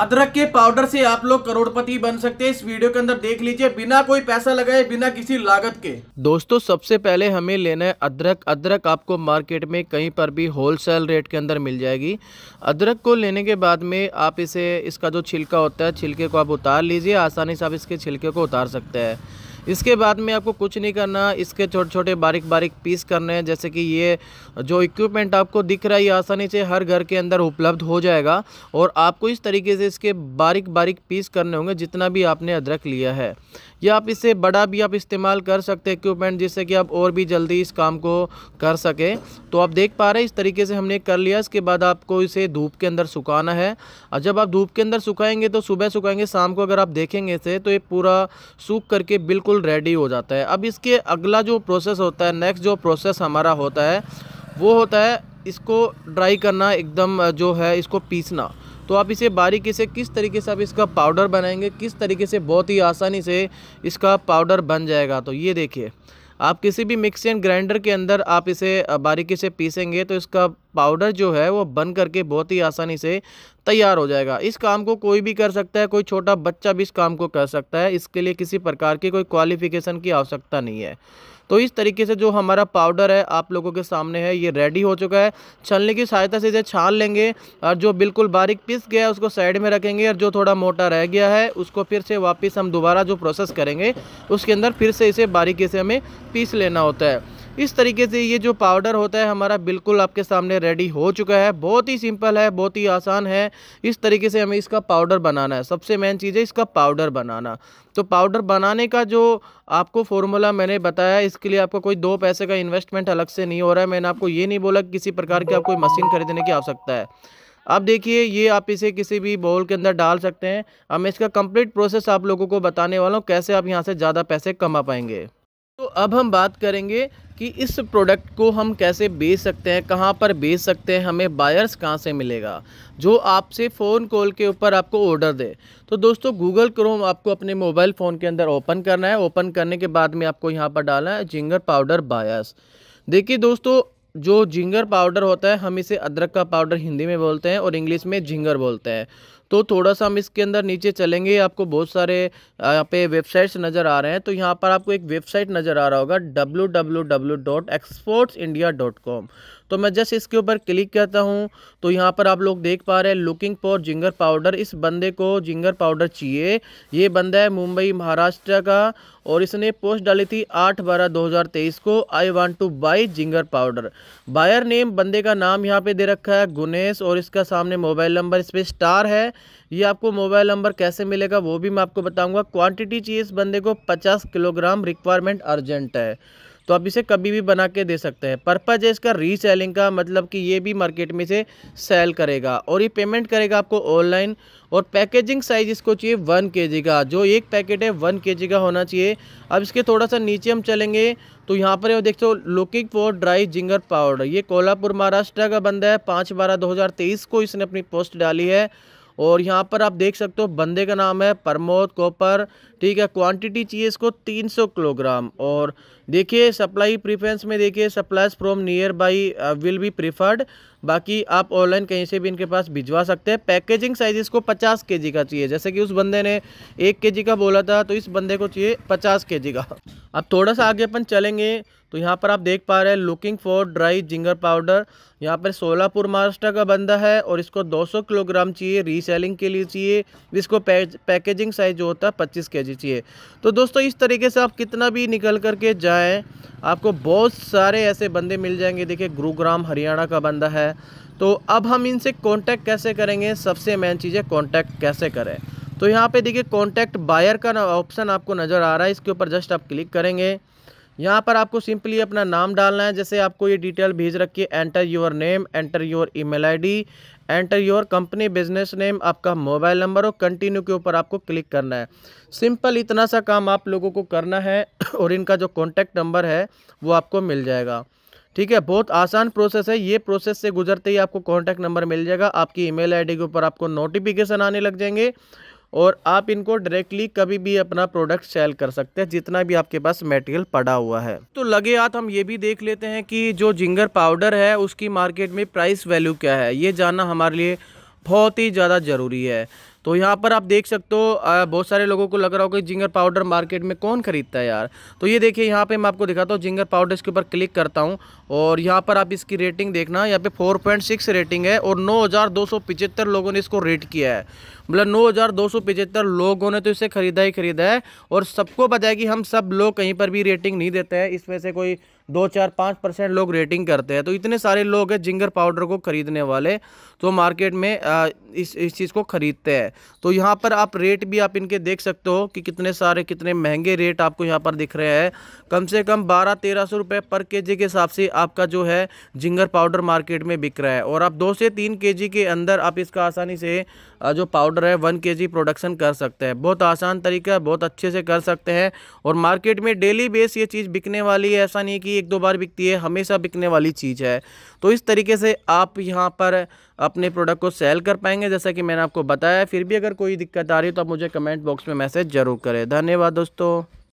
अदरक के पाउडर से आप लोग करोड़पति बन सकते हैं इस वीडियो के अंदर देख लीजिए बिना कोई पैसा लगाए बिना किसी लागत के दोस्तों सबसे पहले हमें लेना है अदरक अदरक आपको मार्केट में कहीं पर भी होलसेल रेट के अंदर मिल जाएगी अदरक को लेने के बाद में आप इसे इसका जो छिलका होता है छिलके को आप उतार लीजिए आसानी से आप इसके छिलके को उतार सकते हैं इसके बाद में आपको कुछ नहीं करना इसके छोटे छोटे बारीक बारीक पीस करने हैं जैसे कि ये जो इक्विपमेंट आपको दिख रहा है ये आसानी से हर घर के अंदर उपलब्ध हो जाएगा और आपको इस तरीके से इसके बारीक बारीक पीस करने होंगे जितना भी आपने अदरक लिया है या आप इससे बड़ा भी आप इस्तेमाल कर सकते हैं इक्विपमेंट जिससे कि आप और भी जल्दी इस काम को कर सकें तो आप देख पा रहे हैं इस तरीके से हमने कर लिया इसके बाद आपको इसे धूप के अंदर सुखाना है और जब आप धूप के अंदर सुखाएंगे तो सुबह सुखाएंगे शाम को अगर आप देखेंगे इसे तो ये पूरा सूख करके बिल्कुल बिल्कुल रेडी हो जाता है अब इसके अगला जो प्रोसेस होता है नेक्स्ट जो प्रोसेस हमारा होता है वो होता है इसको ड्राई करना एकदम जो है इसको पीसना तो आप इसे बारीकी से किस तरीके से आप इसका पाउडर बनाएंगे किस तरीके से बहुत ही आसानी से इसका पाउडर बन जाएगा तो ये देखिए आप किसी भी मिक्सी एंड ग्राइंडर के अंदर आप इसे बारीकी से पीसेंगे तो इसका पाउडर जो है वो बन करके बहुत ही आसानी से तैयार हो जाएगा इस काम को कोई भी कर सकता है कोई छोटा बच्चा भी इस काम को कर सकता है इसके लिए किसी प्रकार की कोई क्वालिफिकेशन की आवश्यकता नहीं है तो इस तरीके से जो हमारा पाउडर है आप लोगों के सामने है ये रेडी हो चुका है छलने की सहायता से इसे छान लेंगे और जो बिल्कुल बारीक पिस गया है उसको साइड में रखेंगे और जो थोड़ा मोटा रह गया है उसको फिर से वापस हम दोबारा जो प्रोसेस करेंगे उसके अंदर फिर से इसे बारीकी से हमें पीस लेना होता है इस तरीके से ये जो पाउडर होता है हमारा बिल्कुल आपके सामने रेडी हो चुका है बहुत ही सिंपल है बहुत ही आसान है इस तरीके से हमें इसका पाउडर बनाना है सबसे मेन चीज़ है इसका पाउडर बनाना तो पाउडर बनाने का जो आपको फॉर्मूला मैंने बताया इसके लिए आपका कोई दो पैसे का इन्वेस्टमेंट अलग से नहीं हो रहा है मैंने आपको ये नहीं बोला कि किसी प्रकार की आपको मशीन खरीदने की आवश्यकता है अब देखिए ये आप इसे किसी भी बॉल के अंदर डाल सकते हैं अब मैं इसका कंप्लीट प्रोसेस आप लोगों को बताने वाला हूँ कैसे आप यहाँ से ज़्यादा पैसे कमा पाएंगे तो अब हम बात करेंगे कि इस प्रोडक्ट को हम कैसे बेच सकते हैं कहाँ पर बेच सकते हैं हमें बायर्स कहाँ से मिलेगा जो आपसे फ़ोन कॉल के ऊपर आपको ऑर्डर दे तो दोस्तों गूगल क्रोम आपको अपने मोबाइल फ़ोन के अंदर ओपन करना है ओपन करने के बाद में आपको यहाँ पर डालना है जिंगर पाउडर बायर्स देखिए दोस्तों जो जिंगर पाउडर होता है हम इसे अदरक का पाउडर हिंदी में बोलते हैं और इंग्लिश में जिंगर बोलते हैं तो थोड़ा सा हम इसके अंदर नीचे चलेंगे आपको बहुत सारे यहाँ पे वेबसाइट्स नज़र आ रहे हैं तो यहाँ पर आपको एक वेबसाइट नज़र आ रहा होगा डब्ल्यू तो मैं जस्ट इसके ऊपर क्लिक करता हूँ तो यहाँ पर आप लोग देख पा रहे हैं लुकिंग फॉर जिंगर पाउडर इस बंदे को जिंगर पाउडर चाहिए ये बंदा है मुंबई महाराष्ट्र का और इसने पोस्ट डाली थी आठ बारह दो हज़ार तेईस को I want to buy ginger powder buyer name बंदे का नाम यहाँ पे दे रखा है गुनेश और इसका सामने मोबाइल नंबर इस पर स्टार है ये आपको मोबाइल नंबर कैसे मिलेगा वो भी मैं आपको बताऊंगा क्वांटिटी चाहिए इस बंदे को 50 किलोग्राम रिक्वायरमेंट अर्जेंट है तो आप इसे कभी भी बना के दे सकते हैं पर्पज है इसका रीसेलिंग का मतलब कि ये भी मार्केट में से सेल करेगा और ये पेमेंट करेगा आपको ऑनलाइन और पैकेजिंग साइज इसको चाहिए वन के का जो एक पैकेट है वन के का होना चाहिए अब इसके थोड़ा सा नीचे हम चलेंगे तो यहाँ पर देखते हो looking for dry ginger powder ये कोल्हापुर महाराष्ट्र का बंदा है पाँच बारह दो को इसने अपनी पोस्ट डाली है और यहाँ पर आप देख सकते हो बंदे का नाम है प्रमोद कोपर ठीक है क्वांटिटी चाहिए इसको 300 किलोग्राम और देखिए सप्लाई प्रीफ्रेंस में देखिए supplies from nearby will be preferred बाकी आप ऑनलाइन कहीं से भी इनके पास भिजवा सकते हैं पैकेजिंग साइज इसको 50 के का चाहिए जैसे कि उस बंदे ने एक के का बोला था तो इस बंदे को चाहिए पचास के का अब थोड़ा सा आगे अपन चलेंगे तो यहाँ पर आप देख पा रहे हैं looking for dry ginger powder यहाँ पर सोलापुर महाराष्ट्र का बंदा है और इसको 200 किलोग्राम चाहिए रीसेलिंग के लिए चाहिए इसको पैकेजिंग साइज जो होता है पच्चीस के चाहिए तो दोस्तों इस तरीके से आप कितना भी निकल करके जाएँ आपको बहुत सारे ऐसे बंदे मिल जाएंगे देखिए गुरुग्राम हरियाणा का बंदा है तो अब हम इनसे कॉन्टैक्ट कैसे करेंगे सबसे मेन चीज़ है कॉन्टैक्ट कैसे करें तो यहाँ पे देखिए कॉन्टैक्ट बायर का ऑप्शन आपको नज़र आ रहा है इसके ऊपर जस्ट आप क्लिक करेंगे यहाँ पर आपको सिंपली अपना नाम डालना है जैसे आपको ये डिटेल भेज रखी है enter your name enter your email ID enter your company business name आपका मोबाइल नंबर और कंटिन्यू के ऊपर आपको क्लिक करना है सिंपल इतना सा काम आप लोगों को करना है और इनका जो कॉन्टैक्ट नंबर है वो आपको मिल जाएगा ठीक है बहुत आसान प्रोसेस है ये प्रोसेस से गुजरते ही आपको कॉन्टैक्ट नंबर मिल जाएगा आपकी ईमेल आईडी के ऊपर आपको नोटिफिकेशन आने लग जाएंगे और आप इनको डायरेक्टली कभी भी अपना प्रोडक्ट सेल कर सकते हैं जितना भी आपके पास मटेरियल पड़ा हुआ है तो लगे हाथ हम ये भी देख लेते हैं कि जो जिंगर पाउडर है उसकी मार्केट में प्राइस वैल्यू क्या है ये जानना हमारे लिए बहुत ही ज़्यादा ज़रूरी है तो यहाँ पर आप देख सकते हो बहुत सारे लोगों को लग रहा होगा जिंगर पाउडर मार्केट में कौन ख़रीदता है यार तो ये देखिए यहाँ पे मैं आपको दिखाता हूँ जिंगर पाउडर इसके ऊपर क्लिक करता हूँ और यहाँ पर आप इसकी रेटिंग देखना यहाँ पे 4.6 रेटिंग है और नौ लोगों ने इसको रेट किया है मतलब नौ लोगों ने तो इसे ख़रीदा ही ख़रीदा है और सबको पता है कि हम सब लोग कहीं पर भी रेटिंग नहीं देते हैं इसमें से कोई दो चार पाँच परसेंट लोग रेटिंग करते हैं तो इतने सारे लोग हैं जिंगर पाउडर को ख़रीदने वाले तो मार्केट में आ, इस इस चीज़ को ख़रीदते हैं तो यहाँ पर आप रेट भी आप इनके देख सकते हो कि कितने सारे कितने महंगे रेट आपको यहाँ पर दिख रहे हैं कम से कम बारह तेरह सौ रुपये पर के जी के हिसाब से आपका जो है जिंगर पाउडर मार्केट में बिक रहा है और आप दो से तीन के जी के अंदर आप इसका आसानी से जो पाउडर ऑर्डर है वन के प्रोडक्शन कर सकते हैं बहुत आसान तरीका बहुत अच्छे से कर सकते हैं और मार्केट में डेली बेस ये चीज़ बिकने वाली है ऐसा नहीं कि एक दो बार बिकती है हमेशा बिकने वाली चीज़ है तो इस तरीके से आप यहाँ पर अपने प्रोडक्ट को सेल कर पाएंगे जैसा कि मैंने आपको बताया फिर भी अगर कोई दिक्कत आ रही है तो आप मुझे कमेंट बॉक्स में मैसेज ज़रूर करें धन्यवाद दोस्तों